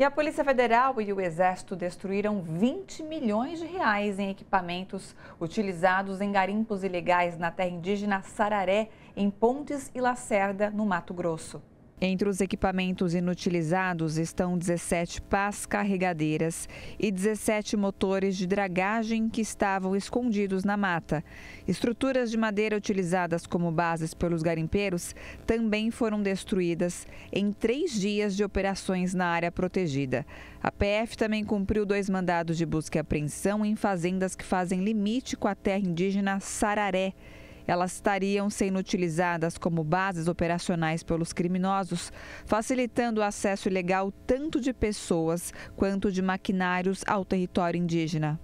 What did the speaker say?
E a Polícia Federal e o Exército destruíram 20 milhões de reais em equipamentos utilizados em garimpos ilegais na terra indígena Sararé, em Pontes e Lacerda, no Mato Grosso. Entre os equipamentos inutilizados estão 17 pás carregadeiras e 17 motores de dragagem que estavam escondidos na mata. Estruturas de madeira utilizadas como bases pelos garimpeiros também foram destruídas em três dias de operações na área protegida. A PF também cumpriu dois mandados de busca e apreensão em fazendas que fazem limite com a terra indígena Sararé. Elas estariam sendo utilizadas como bases operacionais pelos criminosos, facilitando o acesso ilegal tanto de pessoas quanto de maquinários ao território indígena.